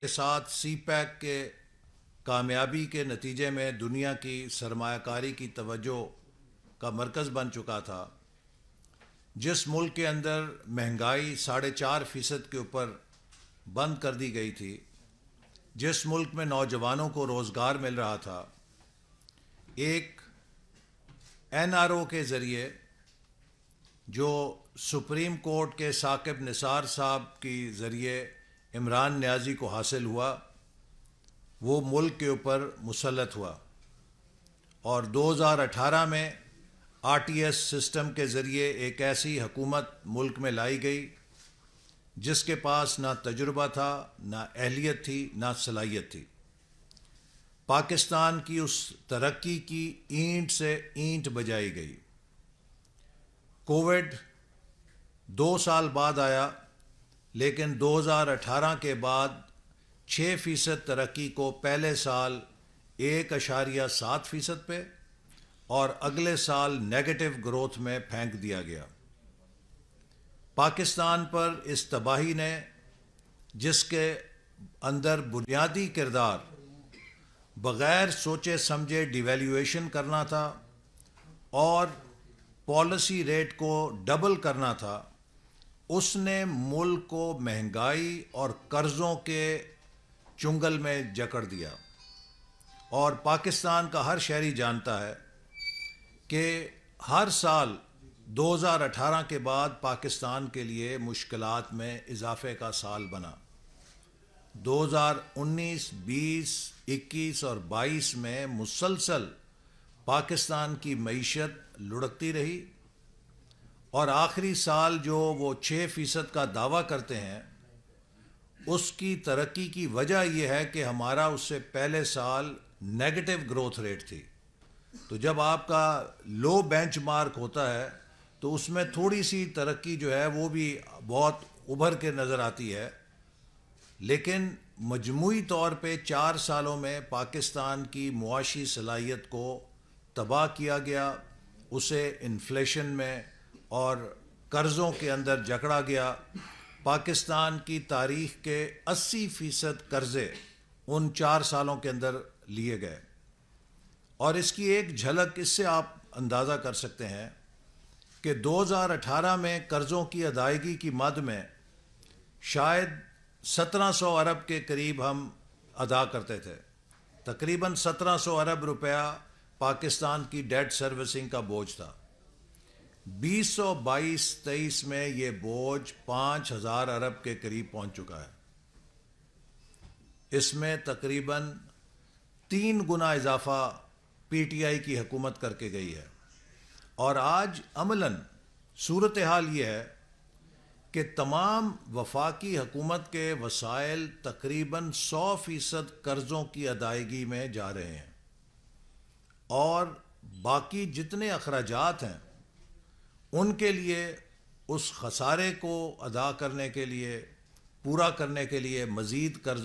के साथ सी पैक के कामयाबी के नतीजे में दुनिया की सरमाकारी की तवज्जो का मरकज़ बन चुका था जिस मुल्क के अंदर महंगाई साढ़े चार फ़ीसद के ऊपर बंद कर दी गई थी जिस मुल्क में नौजवानों को रोज़गार मिल रहा था एक एनआरओ के ज़रिए जो सुप्रीम कोर्ट के साकिब निसार साहब की ज़रिए इमरान न्याजी को हासिल हुआ वो मुल्क के ऊपर मुसलत हुआ और 2018 में आरटीएस सिस्टम के ज़रिए एक ऐसी हकूमत मुल्क में लाई गई जिसके पास ना तजुर्बा था ना अहलियत थी ना सलाहियत थी पाकिस्तान की उस तरक्की की ईंट से ईंट बजाई गई कोविड दो साल बाद आया लेकिन 2018 के बाद छः फ़ीसद तरक्की को पहले साल एक अशारिया सात फ़ीसद पे और अगले साल नेगेटिव ग्रोथ में फेंक दिया गया पाकिस्तान पर इस तबाही ने जिसके अंदर बुनियादी किरदार बग़ैर सोचे समझे डिवेल्यूएशन करना था और पॉलिसी रेट को डबल करना था उसने मुल्क को महंगाई और कर्ज़ों के चुंगल में जकड़ दिया और पाकिस्तान का हर शहरी जानता है कि हर साल 2018 के बाद पाकिस्तान के लिए मुश्किल में इजाफे का साल बना 2019, 20, 21 और 22 में मुसलसल पाकिस्तान की मीशत लुढ़कती रही और आखिरी साल जो वो छः फीसद का दावा करते हैं उसकी तरक्की की वजह यह है कि हमारा उससे पहले साल नेगेटिव ग्रोथ रेट थी तो जब आपका लो बेंच मार्क होता है तो उसमें थोड़ी सी तरक्की जो है वो भी बहुत उभर के नज़र आती है लेकिन मजमू तौर पे चार सालों में पाकिस्तान की मुआशी सलाहियत को तबाह किया गया उसे इन्फ्लेशन में और कर्ज़ों के अंदर जकड़ा गया पाकिस्तान की तारीख के 80 फ़ीसद कर्ज़े उन चार सालों के अंदर लिए गए और इसकी एक झलक इससे आप अंदाज़ा कर सकते हैं कि 2018 में कर्ज़ों की अदायगी की मद में शायद 1700 अरब के करीब हम अदा करते थे तकरीबन 1700 अरब रुपया पाकिस्तान की डेट सर्विसिंग का बोझ था बीस सौ बाईस तेईस में ये बोझ 5000 हजार अरब के करीब पहुंच चुका है इसमें तकरीबन तीन गुना इजाफा पीटीआई की हुकूमत करके गई है और आज अमलन सूरत हाल ये है कि तमाम वफाकी हकूमत के वसाइल तकरीबन 100 फ़ीसद कर्ज़ों की अदायगी में जा रहे हैं और बाकी जितने अखराजात हैं उनके लिए उस खसारे को अदा करने के लिए पूरा करने के लिए मज़ीद कर्ज़